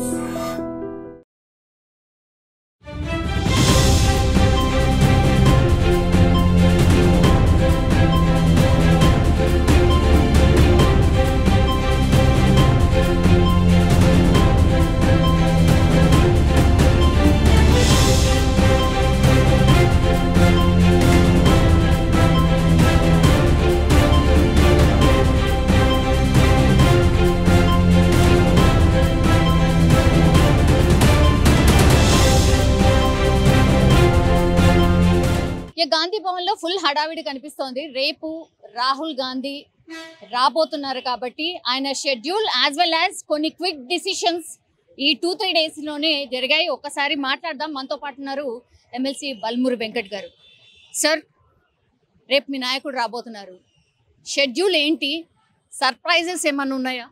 Yes. Gandhi Bhavan లో full హడావిడి కనిపిస్తోంది రేపు రాహుల్ గాంధీ రాబోతున్నారు కాబట్టి ఆయన షెడ్యూల్ యాజ్ వెల్ యాజ్ కొన్ని క్విక్ డిసిషన్స్ ఈ టూ త్రీ డేస్ లోనే జరిగాయి ఒక్కసారి మాట్లాడదాం మనతో పాటు ఉన్నారు ఎమ్మెల్సీ బల్మూరి వెంకట్ గారు సార్ రేపు మీ నాయకుడు రాబోతున్నారు షెడ్యూల్ ఏంటి సర్ప్రైజెస్ ఏమన్నా ఉన్నాయా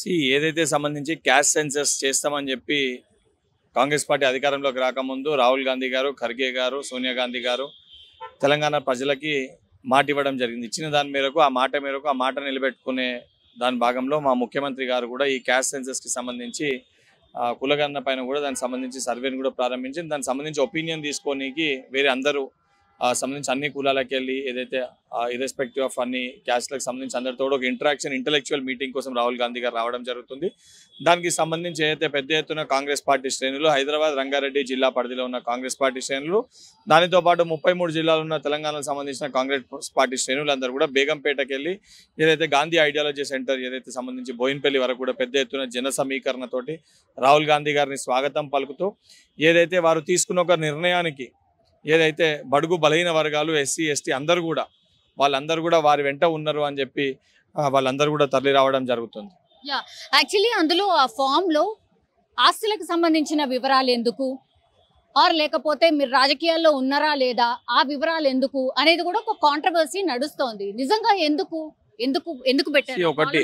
సి ఏదైతే సంబంధించి క్యాష్ సెన్సెస్ చేస్తామని చెప్పి కాంగ్రెస్ పార్టీ అధికారంలోకి రాకముందు రాహుల్ గాంధీ గారు ఖర్గే గారు సోనియా గాంధీ గారు తెలంగాణ ప్రజలకి మాట ఇవ్వడం జరిగింది ఇచ్చిన దాని మేరకు ఆ మాట మేరకు ఆ మాట నిలబెట్టుకునే దాని భాగంలో మా ముఖ్యమంత్రి గారు కూడా ఈ క్యాష్ సెన్సెస్కి సంబంధించి కులగన్న పైన కూడా దానికి సంబంధించి సర్వేను కూడా ప్రారంభించి దానికి సంబంధించి ఒపీనియన్ తీసుకోనికి వేరే అందరూ సంబంధించి అన్ని కులాలకి వెళ్ళి ఏదైతే ఇర్రెస్పెక్టివ్ ఆఫ్ అన్ని క్యాస్ట్లకు సంబంధించి అందరితో ఒక ఇంటరాక్షన్ ఇంటలెక్చువల్ మీటింగ్ కోసం రాహుల్ గాంధీ గారు రావడం జరుగుతుంది దానికి సంబంధించి ఏదైతే పెద్ద ఎత్తున కాంగ్రెస్ పార్టీ శ్రేణులు హైదరాబాద్ రంగారెడ్డి జిల్లా పరిధిలో ఉన్న కాంగ్రెస్ పార్టీ శ్రేణులు దానితో పాటు ముప్పై మూడు జిల్లాలు ఉన్న తెలంగాణకు సంబంధించిన కాంగ్రెస్ పార్టీ శ్రేణులందరూ కూడా బేగంపేటకి వెళ్ళి ఏదైతే గాంధీ ఐడియాలజీ సెంటర్ ఏదైతే సంబంధించి బోయిన్పల్లి వరకు కూడా పెద్ద ఎత్తున జన సమీకరణతోటి రాహుల్ గాంధీ గారిని స్వాగతం పలుకుతూ ఏదైతే వారు తీసుకున్న ఒక నిర్ణయానికి ఏదైతే బడుగు బలహీన వర్గాలు ఎస్సీ ఎస్టీ అందరు కూడా వాళ్ళందరూ కూడా వారి వెంట ఉన్నారు అని చెప్పి వాళ్ళందరూ కూడా తరలి రావడం జరుగుతుంది యాక్చువల్లీ అందులో ఆ ఫామ్ లో ఆస్తులకు సంబంధించిన వివరాలు ఎందుకు ఆర్ లేకపోతే మీరు రాజకీయాల్లో ఉన్నారా లేదా ఆ వివరాలు ఎందుకు అనేది కూడా ఒక కాంట్రవర్సీ నడుస్తోంది నిజంగా ఎందుకు ఎందుకు ఎందుకు పెట్టారు ఒకటి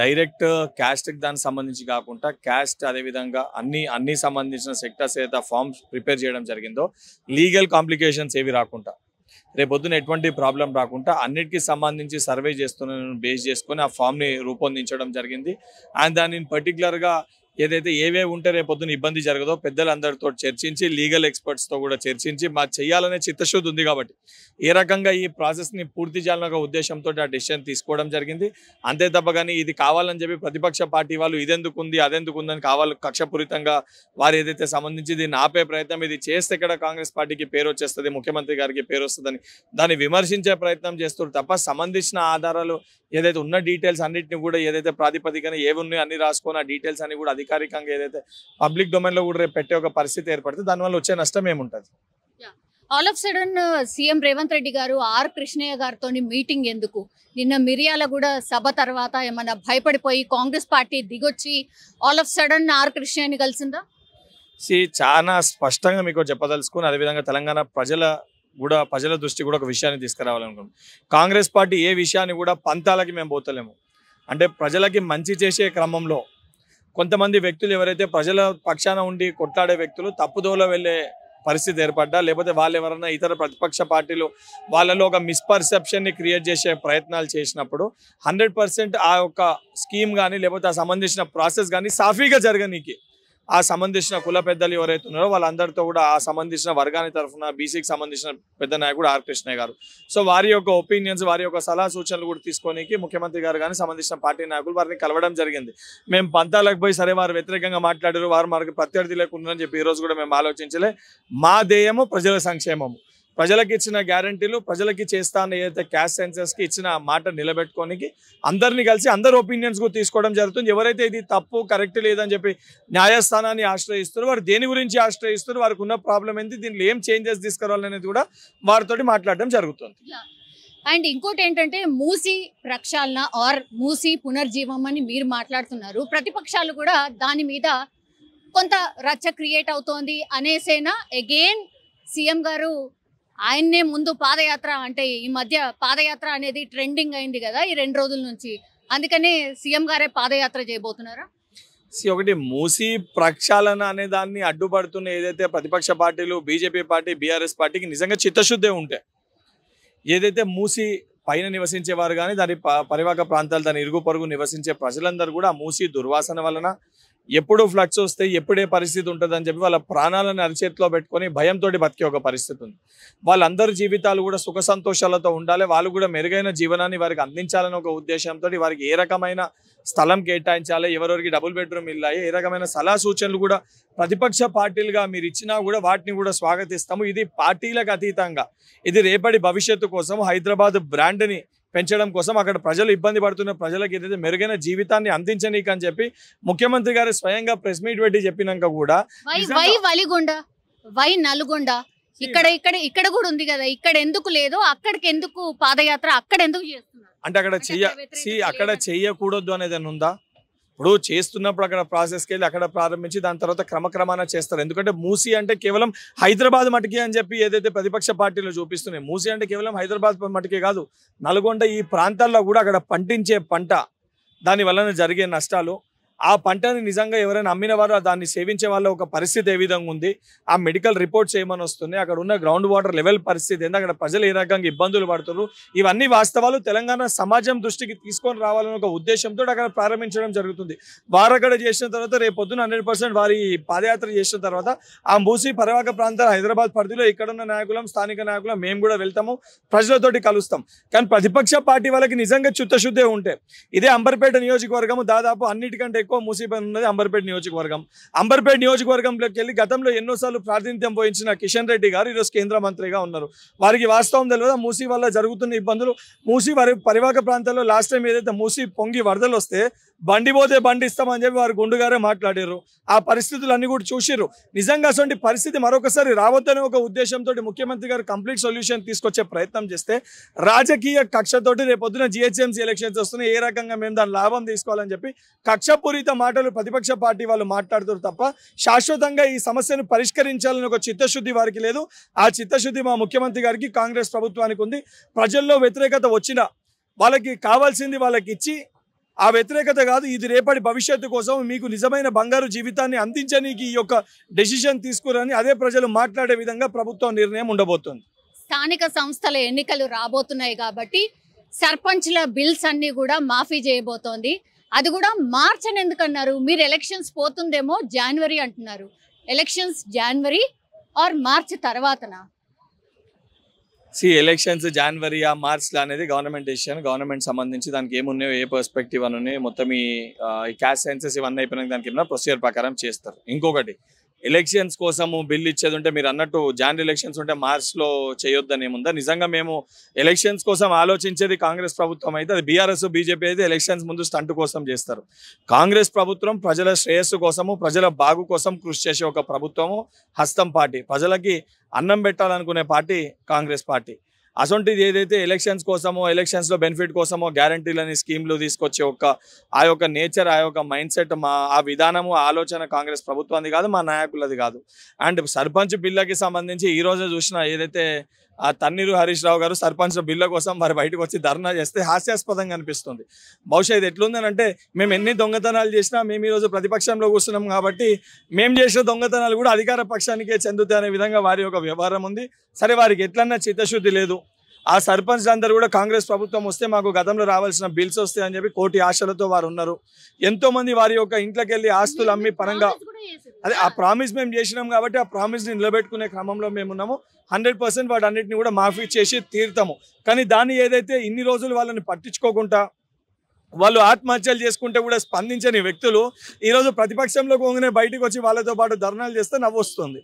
డైరెక్ట్ క్యాస్ట్కి దానికి సంబంధించి కాకుండా క్యాస్ట్ అదేవిధంగా అన్ని అన్ని సంబంధించిన సెక్టర్స్ ఏదైతే ఫామ్స్ ప్రిపేర్ చేయడం జరిగిందో లీగల్ కాంప్లికేషన్స్ ఏవి రాకుండా రేపొద్దున ఎటువంటి ప్రాబ్లం రాకుండా అన్నిటికీ సంబంధించి సర్వే చేస్తున్న బేస్ చేసుకొని ఆ ఫామ్ని రూపొందించడం జరిగింది అండ్ దానిని పర్టికులర్గా ఏదైతే ఏవే ఉంటే రేపొద్దున ఇబ్బంది జరగదో పెద్దలందరితో చర్చించి లీగల్ ఎక్స్పర్ట్స్తో కూడా చర్చించి మా చేయాలనే చిత్తశుద్ధి ఉంది కాబట్టి ఏ రకంగా ఈ ప్రాసెస్ని పూర్తి చేయాలనే ఉద్దేశంతో ఆ డెసిషన్ తీసుకోవడం జరిగింది అంతే తప్ప కానీ ఇది కావాలని చెప్పి ప్రతిపక్ష పార్టీ వాళ్ళు ఇదెందుకు ఉంది అదెందుకు ఉందని కావాలి కక్షపూరితంగా వారు ఏదైతే సంబంధించి దీన్ని ఆపే ప్రయత్నం ఇది చేస్తే ఇక్కడ కాంగ్రెస్ పార్టీకి పేరు వచ్చేస్తుంది ముఖ్యమంత్రి గారికి పేరు వస్తుందని దాన్ని విమర్శించే ప్రయత్నం చేస్తారు తప్ప సంబంధించిన ఆధారాలు ఏదైతే ఉన్న డీటెయిల్స్ అన్నింటినీ కూడా ఏదైతే ప్రాతిపదికన ఏవి ఉన్నాయో అన్ని రాసుకొని ఆ డీటెయిల్స్ అన్ని కూడా అధికారికంగా ఏదైతే పబ్లిక్ లో కూడా పెట్టే ఒక పరిస్థితి ఏర్పడితే దానివల్ల వచ్చే నష్టం ఏముంటుంది all of sudden CM Revanth Reddy garu R Krishnaiah గారితో మీటింగ్ ఎందుకు నిన్న మిరియాల కూడా సభ తర్వాత ఏమన్నా భయపడిపోయి కాంగ్రెస్ పార్టీ దిగొచ్చి ఆల్ ఆఫ్ సడన్ ఆర్ కృష్ణయ్యని కలిసిందా సి చాలా స్పష్టంగా మీకు చెప్పదలుచుకుని అదేవిధంగా తెలంగాణ ప్రజల కూడా ప్రజల దృష్టి కూడా ఒక విషయాన్ని తీసుకురావాలనుకుంటున్నాం కాంగ్రెస్ పార్టీ ఏ విషయాన్ని కూడా పంతాలకి మేము పోతలేము అంటే ప్రజలకి మంచి చేసే క్రమంలో కొంతమంది వ్యక్తులు ఎవరైతే ప్రజల పక్షాన ఉండి కొట్లాడే వ్యక్తులు తప్పుదోవలో వెళ్ళే పరిస్థితి ఏర్పడ్డా లేకపోతే వాళ్ళు ఎవరైనా ఇతర ప్రతిపక్ష పార్టీలు వాళ్ళలో ఒక మిస్పర్సెప్షన్ని క్రియేట్ చేసే ప్రయత్నాలు చేసినప్పుడు హండ్రెడ్ ఆ యొక్క స్కీమ్ కానీ లేకపోతే ఆ సంబంధించిన ప్రాసెస్ కానీ సాఫీగా జరగనీకి ఆ సంబంధించిన కుల పెద్దలు ఎవరైతే ఉన్నారో వాళ్ళందరితో కూడా ఆ సంబంధించిన వర్గాని తరఫున బీసీకి సంబంధించిన పెద్ద నాయకుడు ఆర్ కృష్ణయ్య గారు సో వారి యొక్క ఒపీనియన్స్ వారి యొక్క సలహా సూచనలు కూడా తీసుకోనికి ముఖ్యమంత్రి గారు కానీ సంబంధించిన పార్టీ నాయకులు వారిని కలవడం జరిగింది మేము పంతాలకు పోయి సరే వారు వ్యతిరేకంగా మాట్లాడారు వారు మనకు ప్రత్యర్థి అని చెప్పి ఈరోజు కూడా మేము ఆలోచించలే మా ధ్యేయము ప్రజల సంక్షేమము ప్రజలకు ఇచ్చిన గ్యారంటీలు ప్రజలకి అని ఏదైతే క్యాష్ సెన్సెస్కి ఇచ్చిన మాట నిలబెట్టుకోనికి అందరినీ కలిసి అందరు ఒపీనియన్స్ కూడా తీసుకోవడం జరుగుతుంది ఎవరైతే ఇది తప్పు కరెక్ట్ లేదని చెప్పి న్యాయస్థానాన్ని ఆశ్రయిస్తారు వారు దేని గురించి ఆశ్రయిస్తారు వారికి ఉన్న ప్రాబ్లం ఏంటి దీనిలో ఏం చేంజెస్ తీసుకురావాలనేది కూడా వారితోటి మాట్లాడడం జరుగుతుంది అండ్ ఇంకోటి ఏంటంటే మూసి ప్రక్షాళన ఆర్ మూసి పునర్జీవం అని మీరు మాట్లాడుతున్నారు ప్రతిపక్షాలు కూడా దాని మీద కొంత రచ్చ క్రియేట్ అవుతోంది అనేసేనా అగైన్ సీఎం గారు ఆయన్నే ముందు పాదయాత్ర అంటే ఈ మధ్య పాదయాత్ర అనేది ట్రెండింగ్ అయింది కదా ఈ రెండు రోజుల నుంచి అందుకనే సీఎం గారే పాదయాత్ర చేయబోతున్నారా ఒకటి మూసి ప్రక్షాళన అనే దాన్ని అడ్డుపడుతున్న ఏదైతే ప్రతిపక్ష పార్టీలు బీజేపీ పార్టీ బీఆర్ఎస్ పార్టీకి నిజంగా చిత్తశుద్ధి ఉంటే ఏదైతే మూసి పైన నివసించేవారు కానీ దాని పరివాహక ప్రాంతాలు దాని ఇరుగు పొరుగు నివసించే ప్రజలందరూ కూడా మూసి దుర్వాసన వలన ఎప్పుడు ఫ్లడ్స్ వస్తే ఎప్పుడే పరిస్థితి ఉంటుంది అని చెప్పి వాళ్ళ ప్రాణాలను అరిచేతిలో పెట్టుకొని భయంతో బతికే ఒక పరిస్థితి ఉంది వాళ్ళందరి జీవితాలు కూడా సుఖ సంతోషాలతో ఉండాలి వాళ్ళు కూడా మెరుగైన జీవనాన్ని వారికి అందించాలని ఒక ఉద్దేశంతో వారికి ఏ రకమైన స్థలం కేటాయించాలి ఎవరెవరికి డబుల్ బెడ్రూమ్ ఇల్లాయి ఏ రకమైన సలహా సూచనలు కూడా ప్రతిపక్ష పార్టీలుగా మీరు ఇచ్చినా కూడా వాటిని కూడా స్వాగతిస్తాము ఇది పార్టీలకు అతీతంగా ఇది రేపటి భవిష్యత్తు కోసం హైదరాబాద్ బ్రాండ్ని పెంచడం కోసం అక్కడ ప్రజలు ఇబ్బంది పడుతున్న ప్రజలకు ఏదైతే మెరుగైన జీవితాన్ని అందించనీకని చెప్పి ముఖ్యమంత్రి గారు స్వయంగా ప్రెస్ మీట్ పెట్టి చెప్పినాక కూడా వై వలిగొండ వై నల్గొండ ఇక్కడ ఇక్కడ ఇక్కడ కూడా ఉంది కదా ఇక్కడ ఎందుకు లేదో అక్కడికి ఎందుకు పాదయాత్ర అక్కడ ఎందుకు చేస్తున్నారు అంటే అక్కడ చెయ్య అక్కడ చెయ్యకూడదు అనేది ఉందా ఇప్పుడు చేస్తున్నప్పుడు అక్కడ ప్రాసెస్కి వెళ్ళి అక్కడ ప్రారంభించి దాని తర్వాత క్రమక్రమాన చేస్తారు ఎందుకంటే మూసీ అంటే కేవలం హైదరాబాద్ మటుకే అని చెప్పి ఏదైతే ప్రతిపక్ష పార్టీలు చూపిస్తున్నాయి మూసీ అంటే కేవలం హైదరాబాద్ మటుకే కాదు నల్గొండ ఈ ప్రాంతాల్లో కూడా అక్కడ పండించే పంట దాని వలన జరిగే నష్టాలు ఆ పంటని నిజంగా ఎవరైనా అమ్మిన వారు దాన్ని సేవించే వాళ్ళ ఒక పరిస్థితి ఏ విధంగా ఉంది ఆ మెడికల్ రిపోర్ట్స్ ఏమని వస్తున్నాయి అక్కడ ఉన్న గ్రౌండ్ వాటర్ లెవెల్ పరిస్థితి ఏంది అక్కడ ప్రజలు ఏ రకంగా ఇబ్బందులు పడుతున్నారు ఇవన్నీ వాస్తవాలు తెలంగాణ సమాజం దృష్టికి తీసుకొని రావాలనే ఒక ఉద్దేశంతో అక్కడ ప్రారంభించడం జరుగుతుంది వారు అక్కడ చేసిన తర్వాత రేపు పొద్దున హండ్రెడ్ వారి పాదయాత్ర చేసిన తర్వాత ఆ మూసి పరవాక ప్రాంతాల హైదరాబాద్ పరిధిలో ఇక్కడున్న నాయకులం స్థానిక నాయకులం మేము కూడా వెళ్తాము ప్రజలతోటి కలుస్తాం కానీ ప్రతిపక్ష పార్టీ వాళ్ళకి నిజంగా చిత్తశుద్ధే ఉంటే ఇదే అంబర్పేట నియోజకవర్గము దాదాపు అన్నిటికంటే తప్ప ఉన్నది అంబర్పేట నియోజకవర్గం అంబర్పేట నియోజకవర్గంలోకి వెళ్ళి గతంలో ఎన్నోసార్లు ప్రాతినిధ్యం పోయించిన కిషన్ రెడ్డి గారు ఈరోజు కేంద్ర మంత్రిగా ఉన్నారు వారికి వాస్తవం తెలియదు మూసీ వల్ల జరుగుతున్న ఇబ్బందులు మూసీ వారి పరివాహక ప్రాంతాల్లో లాస్ట్ టైం ఏదైతే మూసీ పొంగి వరదలు వస్తే బండి పోతే బండి ఇస్తామని చెప్పి వారు గుండుగారే మాట్లాడారు ఆ పరిస్థితులన్నీ కూడా చూసిర్రు నిజంగా అటువంటి పరిస్థితి మరొకసారి రావద్దని ఒక ఉద్దేశంతో ముఖ్యమంత్రి గారు కంప్లీట్ సొల్యూషన్ తీసుకొచ్చే ప్రయత్నం చేస్తే రాజకీయ కక్షతోటి రేపొద్దున జిహెచ్ఎంసీ ఎలక్షన్స్ వస్తున్నాయి ఏ రకంగా మేము దాని లాభం తీసుకోవాలని చెప్పి కక్ష విపరీత మాటలు ప్రతిపక్ష పార్టీ వాళ్ళు మాట్లాడుతారు తప్ప శాశ్వతంగా ఈ సమస్యను పరిష్కరించాలని ఒక చిత్తశుద్ధి వారికి లేదు ఆ చిత్తశుద్ధి మా ముఖ్యమంత్రి గారికి కాంగ్రెస్ ప్రభుత్వానికి ఉంది ప్రజల్లో వ్యతిరేకత వచ్చిన వాళ్ళకి కావాల్సింది వాళ్ళకి ఇచ్చి ఆ వ్యతిరేకత కాదు ఇది రేపటి భవిష్యత్తు కోసం మీకు నిజమైన బంగారు జీవితాన్ని అందించడానికి ఈ యొక్క డెసిషన్ తీసుకురని అదే ప్రజలు మాట్లాడే విధంగా ప్రభుత్వం నిర్ణయం ఉండబోతుంది స్థానిక సంస్థల ఎన్నికలు రాబోతున్నాయి కాబట్టి సర్పంచ్ల బిల్స్ అన్ని కూడా మాఫీ చేయబోతోంది అది కూడా మార్చ్ అని ఎందుకన్నారు మీరు ఎలక్షన్స్ పోతుందేమో జనవరి అంటున్నారు ఎలక్షన్స్ జనవరి ఆర్ మార్చ్ తర్వాతనా సి ఎలక్షన్స్ జనవరి ఆ మార్చ్లో అనేది గవర్నమెంట్ డిసిషన్ గవర్నమెంట్ సంబంధించి దానికి ఏమున్నాయో ఏ పర్స్పెక్టివ్ అని ఉన్నాయి మొత్తం ఈ క్యాస్ సెన్సెస్ ఇవన్నీ అయిపోయినాక దానికి ఏమైనా ప్రొసీజర్ ప్రకారం చేస్తారు ఇంకొకటి ఎలక్షన్స్ కోసము బిల్ ఇచ్చేది ఉంటే మీరు అన్నట్టు జాన్ ఎలక్షన్స్ ఉంటే మార్చ్లో చేయొద్దని ఏముందా నిజంగా మేము ఎలక్షన్స్ కోసం ఆలోచించేది కాంగ్రెస్ ప్రభుత్వం అయితే అది బీఆర్ఎస్ బీజేపీ అయితే ఎలక్షన్స్ ముందు స్టంట్ కోసం చేస్తారు కాంగ్రెస్ ప్రభుత్వం ప్రజల శ్రేయస్సు కోసము ప్రజల బాగు కోసం కృషి చేసే ఒక ప్రభుత్వము హస్తం పార్టీ ప్రజలకి అన్నం పెట్టాలనుకునే పార్టీ కాంగ్రెస్ పార్టీ అసొంటిది ఏదైతే ఎలక్షన్స్ కోసమో ఎలక్షన్స్లో బెనిఫిట్ కోసమో గ్యారంటీలని స్కీమ్లు తీసుకొచ్చే ఒక ఆ యొక్క నేచర్ ఆ యొక్క మైండ్ సెట్ మా ఆ విధానము ఆలోచన కాంగ్రెస్ ప్రభుత్వంది కాదు మా నాయకులది కాదు అండ్ సర్పంచ్ బిల్లకి సంబంధించి ఈ చూసిన ఏదైతే ఆ తన్నీరు హరీష్ రావు గారు సర్పంచ్ బిల్ల కోసం వారి బయటకు వచ్చి ధర్నా చేస్తే హాస్యాస్పదంగా అనిపిస్తుంది బహుశా ఇది ఎట్లుందని అంటే మేము ఎన్ని దొంగతనాలు చేసినా మేము ఈరోజు ప్రతిపక్షంలో కూర్చున్నాం కాబట్టి మేము చేసిన దొంగతనాలు కూడా అధికార పక్షానికే చెందుతాయి అనే విధంగా వారి యొక్క వ్యవహారం ఉంది సరే వారికి ఎట్లన్నా చిత్తశుద్ధి లేదు ఆ సర్పంచ్ అందరూ కూడా కాంగ్రెస్ ప్రభుత్వం వస్తే మాకు గతంలో రావాల్సిన బిల్స్ వస్తాయని చెప్పి కోటి ఆశలతో వారు ఉన్నారు ఎంతో మంది వారి యొక్క ఇంట్లోకి వెళ్ళి ఆస్తులు అమ్మి పరంగా అదే ఆ ప్రామిస్ మేము చేసినాం కాబట్టి ఆ ప్రామిస్ని నిలబెట్టుకునే క్రమంలో మేము ఉన్నాము హండ్రెడ్ పర్సెంట్ వాటన్నిటిని కూడా మాఫీ చేసి తీరుతాము కానీ దాన్ని ఏదైతే ఇన్ని రోజులు వాళ్ళని పట్టించుకోకుండా వాళ్ళు ఆత్మహత్యలు చేసుకుంటే కూడా స్పందించని వ్యక్తులు ఈరోజు ప్రతిపక్షంలో కొంగనే బయటకు వచ్చి వాళ్ళతో పాటు ధర్నాలు చేస్తే నవ్వు వస్తుంది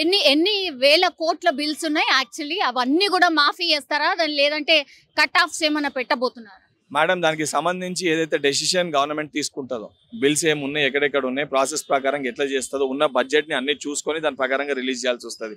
ఎన్ని ఎన్ని వేల కోట్ల బిల్స్ ఉన్నాయి యాక్చువల్లీ అవన్నీ కూడా మాఫీ చేస్తారా దాని లేదంటే కట్ ఆఫ్స్ ఏమైనా పెట్టబోతున్నారా మేడం దానికి సంబంధించి ఏదైతే డెసిషన్ గవర్నమెంట్ తీసుకుంటుందో బిల్స్ ఏమున్నాయి ఎక్కడెక్కడ ఉన్నాయి ప్రాసెస్ ప్రకారం ఎట్లా చేస్తుందో ఉన్న బడ్జెట్ ని అన్ని చూసుకొని దాని ప్రకారంగా రిలీజ్ చేయాల్సి వస్తుంది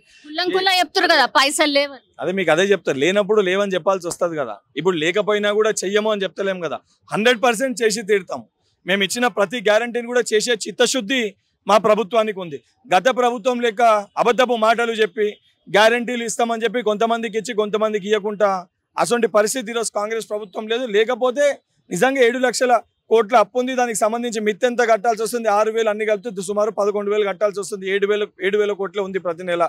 చెప్తారు కదా పైసలు లేవు అదే మీకు అదే చెప్తారు లేనప్పుడు లేవని చెప్పాల్సి వస్తుంది కదా ఇప్పుడు లేకపోయినా కూడా చెయ్యము అని చెప్తలేము కదా హండ్రెడ్ చేసి తీరుతాం మేము ఇచ్చిన ప్రతి గ్యారంటీని కూడా చేసే చిత్తశుద్ధి మా ప్రభుత్వానికి ఉంది గత ప్రభుత్వం లెక్క అబద్ధపు మాటలు చెప్పి గ్యారంటీలు ఇస్తామని చెప్పి కొంతమందికి ఇచ్చి కొంతమందికి ఇవ్వకుండా అటువంటి పరిస్థితి ఈరోజు కాంగ్రెస్ ప్రభుత్వం లేదు లేకపోతే నిజంగా ఏడు లక్షల కోట్ల అప్పు ఉంది దానికి సంబంధించి మిత్తెంత కట్టాల్సి వస్తుంది ఆరు వేలు అన్ని కలిపి సుమారు పదకొండు వేలు కట్టాల్సి వస్తుంది ఏడు వేలు ఏడు వేల కోట్ల ఉంది ప్రతి నెల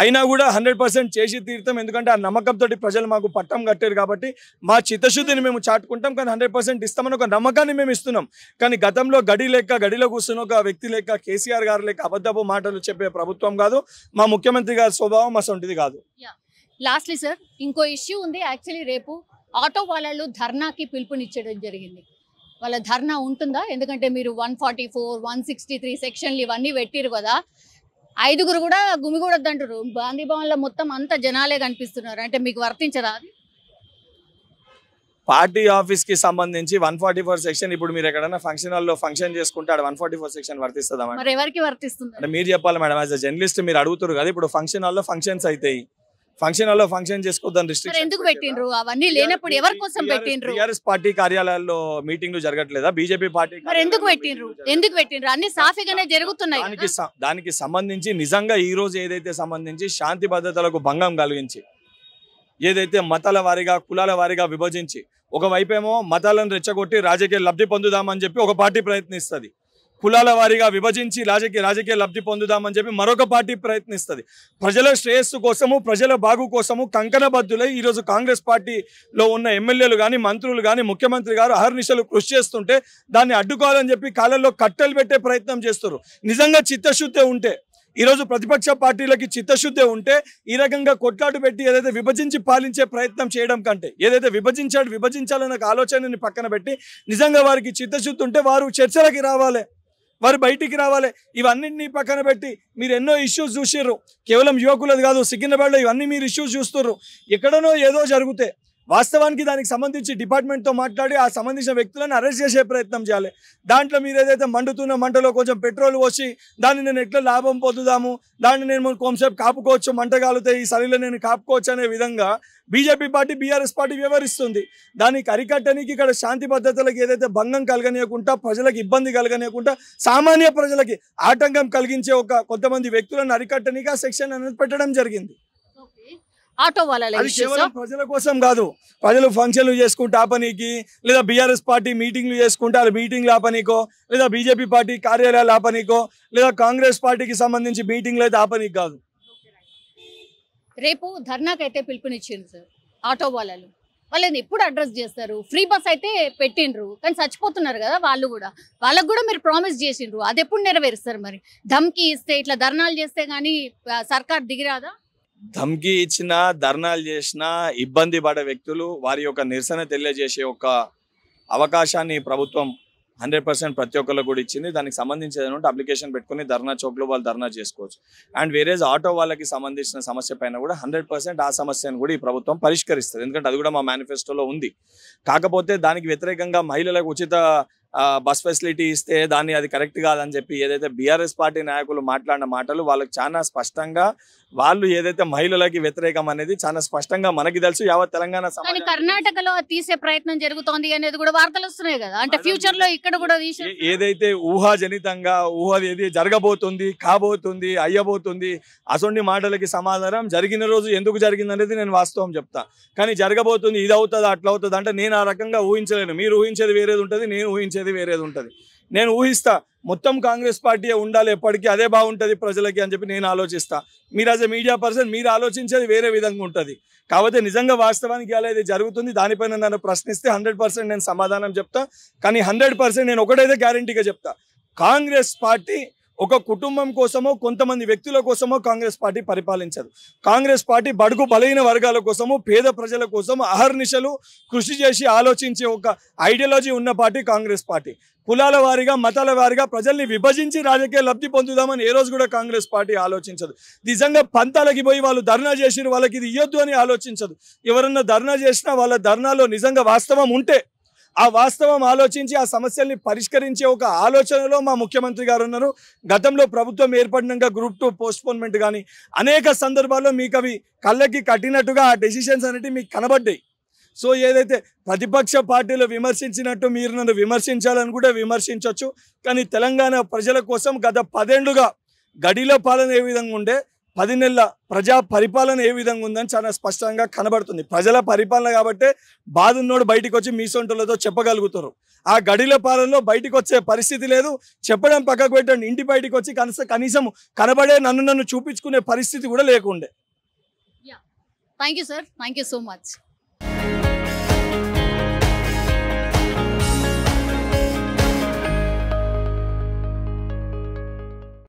అయినా కూడా హండ్రెడ్ పర్సెంట్ చేసి తీర్థం ఎందుకంటే ఆ నమ్మకంతో ప్రజలు మాకు పట్టం కట్టారు కాబట్టి మా చిత్తశుద్ధిని మేము చాటుకుంటాం కానీ హండ్రెడ్ పర్సెంట్ ఇస్తామని ఒక నమ్మకాన్ని మేము ఇస్తున్నాం కానీ గతంలో గడి లెక్క గడిలో కూర్చున్న ఒక వ్యక్తి లెక్క కేసీఆర్ గారు లెక్క అబద్ధపు మాటలు చెప్పే ప్రభుత్వం కాదు మా ముఖ్యమంత్రి గారి స్వభావం అసొంటిది కాదు లాస్ట్లీ సార్ ఇంకో ఇష్యూ ఉంది యాక్చువల్లీ రేపు ఆటో వాళ్ళు ధర్నాకి పిలుపునిచ్చడం జరిగింది వాళ్ళ ధర్నా ఉంటుందా ఎందుకంటే మీరు one forty four one sixty three సెక్షన్లు ఇవన్నీ పెట్టిరు కదా ఐదుగురు కూడా గుమిగూడద్దు అంటారు గాంధీ భవన్లో మొత్తం అంత జనాలే కనిపిస్తున్నారు అంటే మీకు వర్తించరా పార్టీ పార్టీ ఆఫీస్కి సంబంధించి వన్ ఫార్టీ ఫోర్ సెక్షన్ ఇప్పుడు మీరు ఎక్కడైనా ఫంక్షన్ హాల్లో ఫంక్షన్ చేసుకుంటే అక్కడ వన్ ఫార్టీ ఫోర్ సెక్షన్ వర్తిస్తుందా మేడం ఎవరికి వర్తిస్తుంది అంటే మీరు చెప్పాలి మేడం యాజ్ అ జర్నలిస్ట్ మీరు అడుగుతారు కదా ఇప్పుడు ఫంక్షన్ హాల్లో ఫంక్షన్స్ అవుతాయి ఫంక్షన్ హాల్లో ఫంక్షన్ చేసుకోవద్దని రిస్ట్రిక్షన్ ఎందుకు పెట్టిండ్రు అవన్నీ లేనప్పుడు ఎవరి కోసం పెట్టిండ్రు టిఆర్ఎస్ పార్టీ కార్యాలయాల్లో మీటింగ్లు జరగట్లేదా బిజెపి పార్టీ ఎందుకు పెట్టిండ్రు ఎందుకు పెట్టిండ్రు అన్ని సాఫీగానే జరుగుతున్నాయి దానికి దానికి సంబంధించి నిజంగా ఈ రోజు ఏదైతే సంబంధించి శాంతి భద్రతలకు భంగం కలిగించి ఏదైతే మతాల వారిగా కులాల వారిగా విభజించి ఒకవైపేమో మతాలను రెచ్చగొట్టి రాజకీయ లబ్ధి పొందుదామని చెప్పి ఒక పార్టీ ప్రయత్నిస్తుంది కులాల వారీగా విభజించి రాజకీయ రాజకీయ లబ్ధి పొందుదామని చెప్పి మరొక పార్టీ ప్రయత్నిస్తుంది ప్రజల శ్రేయస్సు కోసము ప్రజల బాగు కోసము కంకణబద్ధులై ఈరోజు కాంగ్రెస్ పార్టీలో ఉన్న ఎమ్మెల్యేలు కానీ మంత్రులు కానీ ముఖ్యమంత్రి గారు అహర్నిశలు కృషి చేస్తుంటే దాన్ని అడ్డుకోవాలని చెప్పి కాలంలో కట్టెలు పెట్టే ప్రయత్నం చేస్తారు నిజంగా చిత్తశుద్ధి ఉంటే ఈరోజు ప్రతిపక్ష పార్టీలకి చిత్తశుద్ధి ఉంటే ఈ రకంగా కొట్లాటు పెట్టి ఏదైతే విభజించి పాలించే ప్రయత్నం చేయడం కంటే ఏదైతే విభజించాడు విభజించాలన్న ఆలోచనని పక్కన పెట్టి నిజంగా వారికి చిత్తశుద్ధి ఉంటే వారు చర్చలకి రావాలి వారు బయటికి రావాలి ఇవన్నింటినీ పక్కన పెట్టి మీరు ఎన్నో ఇష్యూస్ చూసిర్రు కేవలం యువకులది కాదు సికింద్రాబాద్లో ఇవన్నీ మీరు ఇష్యూస్ చూస్తున్నారు ఎక్కడనో ఏదో జరిగితే వాస్తవానికి దానికి సంబంధించి డిపార్ట్మెంట్తో మాట్లాడి ఆ సంబంధించిన వ్యక్తులను అరెస్ట్ చేసే ప్రయత్నం చేయాలి దాంట్లో మీరు ఏదైతే మండుతున్న మంటలో కొంచెం పెట్రోల్ పోసి దాన్ని నేను ఎట్లా లాభం పొందుదాము దాన్ని నేను కొంచెంసేపు కాపుకోవచ్చు మంట కాలుతే ఈ సరిలో నేను కాపుకోవచ్చు అనే విధంగా బీజేపీ పార్టీ బీఆర్ఎస్ పార్టీ వ్యవహరిస్తుంది దానికి అరికట్టడానికి ఇక్కడ శాంతి భద్రతలకు ఏదైతే భంగం కలగనీయకుండా ప్రజలకు ఇబ్బంది కలగనీయకుండా సామాన్య ప్రజలకి ఆటంకం కలిగించే ఒక కొంతమంది వ్యక్తులను అరికట్టడానికి ఆ సెక్షన్ అనేది పెట్టడం జరిగింది ఆటో వాళ్ళ ప్రజల కోసం కాదు ప్రజలు ఫంక్షన్లు చేసుకుంటే ఆపనీకి లేదా బీఆర్ఎస్ పార్టీ మీటింగ్లు అది మీటింగ్లు ఆపనీకో లేదా బీజేపీ పార్టీ కార్యాలయాలు ఆపనీకో లేదా కాంగ్రెస్ పార్టీకి సంబంధించి మీటింగ్లు అయితే ఆపనీకి కాదు రేపు ధర్నాకైతే పిలుపునిచ్చింది సార్ ఆటో వాళ్ళు వాళ్ళని ఎప్పుడు అడ్రస్ చేస్తారు ఫ్రీ బస్ అయితే పెట్టిండ్రు కానీ చచ్చిపోతున్నారు కదా వాళ్ళు కూడా వాళ్ళకు కూడా మీరు ప్రామిస్ చేసిండ్రు అది ఎప్పుడు నెరవేరుస్తారు మరి ధమ్కి ఇస్తే ఇట్లా ధర్నాలు చేస్తే కానీ సర్కార్ దిగిరాదా ధమ్కి ఇచ్చిన ధర్నాలు చేసిన ఇబ్బంది పడే వ్యక్తులు వారి యొక్క నిరసన తెలియజేసే ఒక అవకాశాన్ని ప్రభుత్వం హండ్రెడ్ పర్సెంట్ ప్రతి ఒక్కళ్ళకి కూడా ఇచ్చింది దానికి సంబంధించి ఏదైనా అప్లికేషన్ పెట్టుకుని ధర్నా చౌక్లో వాళ్ళు ధర్నా చేసుకోవచ్చు అండ్ వేరే ఆటో వాళ్ళకి సంబంధించిన సమస్య పైన కూడా హండ్రెడ్ పర్సెంట్ ఆ సమస్యను కూడా ఈ ప్రభుత్వం పరిష్కరిస్తుంది ఎందుకంటే అది కూడా మా మేనిఫెస్టోలో ఉంది కాకపోతే దానికి వ్యతిరేకంగా మహిళలకు ఉచిత బస్ ఫెసిలిటీ ఇస్తే దాన్ని అది కరెక్ట్ కాదని చెప్పి ఏదైతే బీఆర్ఎస్ పార్టీ నాయకులు మాట్లాడిన మాటలు వాళ్ళకి చాలా స్పష్టంగా వాళ్ళు ఏదైతే మహిళలకి వ్యతిరేకం అనేది చాలా స్పష్టంగా మనకి తెలుసు యావత్ తెలంగాణ కర్ణాటకలో తీసే ప్రయత్నం జరుగుతోంది అనేది కూడా వార్తలు వస్తున్నాయి కదా అంటే ఫ్యూచర్ లో ఇక్కడ కూడా ఏదైతే ఊహాజనితంగా ఊహ ఏది జరగబోతుంది కాబోతుంది అయ్యబోతుంది అసొంటి మాటలకి సమాధానం జరిగిన రోజు ఎందుకు జరిగింది అనేది నేను వాస్తవం చెప్తా కానీ జరగబోతుంది ఇది అవుతుంది అట్లా అవుతుంది అంటే నేను ఆ రకంగా ఊహించలేను మీరు ఊహించేది వేరేది ఉంటుంది నేను ఊహించేది వేరేది ఉంటుంది నేను ఊహిస్తా మొత్తం కాంగ్రెస్ పార్టీ ఉండాలి ఎప్పటికీ అదే బాగుంటుంది ప్రజలకి అని చెప్పి నేను ఆలోచిస్తా మీరు యాజ్ ఎ మీడియా పర్సన్ మీరు ఆలోచించేది వేరే విధంగా ఉంటుంది కాకపోతే నిజంగా వాస్తవానికి అలా ఇది జరుగుతుంది దానిపైన నన్ను ప్రశ్నిస్తే హండ్రెడ్ నేను సమాధానం చెప్తా కానీ హండ్రెడ్ నేను ఒకటైతే గ్యారంటీగా చెప్తా కాంగ్రెస్ పార్టీ ఒక కుటుంబం కోసమో కొంతమంది వ్యక్తుల కోసమో కాంగ్రెస్ పార్టీ పరిపాలించదు కాంగ్రెస్ పార్టీ బడుగు బలహీన వర్గాల కోసము పేద ప్రజల కోసం అహర్నిశలు కృషి చేసి ఆలోచించే ఒక ఐడియాలజీ ఉన్న పార్టీ కాంగ్రెస్ పార్టీ కులాల వారిగా మతాల వారిగా ప్రజల్ని విభజించి రాజకీయ లబ్ధి పొందుదామని ఏ రోజు కూడా కాంగ్రెస్ పార్టీ ఆలోచించదు నిజంగా పంతాలకి పోయి వాళ్ళు ధర్నా చేసిన వాళ్ళకి ఇది ఇయ్యొద్దు అని ఆలోచించదు ఎవరన్నా ధర్నా చేసినా వాళ్ళ ధర్నాలో నిజంగా వాస్తవం ఉంటే ఆ వాస్తవం ఆలోచించి ఆ సమస్యల్ని పరిష్కరించే ఒక ఆలోచనలో మా ముఖ్యమంత్రి గారు ఉన్నారు గతంలో ప్రభుత్వం ఏర్పడినాక గ్రూప్ టూ పోస్ట్పోన్మెంట్ కానీ అనేక సందర్భాల్లో మీకు అవి కళ్ళకి కట్టినట్టుగా ఆ డెసిషన్స్ అనేవి మీకు కనబడ్డాయి సో ఏదైతే ప్రతిపక్ష పార్టీలు విమర్శించినట్టు మీరు నన్ను విమర్శించాలని కూడా విమర్శించవచ్చు కానీ తెలంగాణ ప్రజల కోసం గత పదేండుగా గడిలో పాలన ఏ విధంగా ఉండే పది నెలల ప్రజా పరిపాలన ఏ విధంగా ఉందని చాలా స్పష్టంగా కనబడుతుంది ప్రజల పరిపాలన కాబట్టే బాధున్నోడు బయటకు వచ్చి మీ సొంటలతో చెప్పగలుగుతారు ఆ గడిల పాలనలో బయటకు వచ్చే పరిస్థితి లేదు చెప్పడం పక్కకు పెట్టండి ఇంటి బయటకు వచ్చి కనీస కనీసం కనబడే నన్ను నన్ను చూపించుకునే పరిస్థితి కూడా లేకుండే thank you sir thank you so much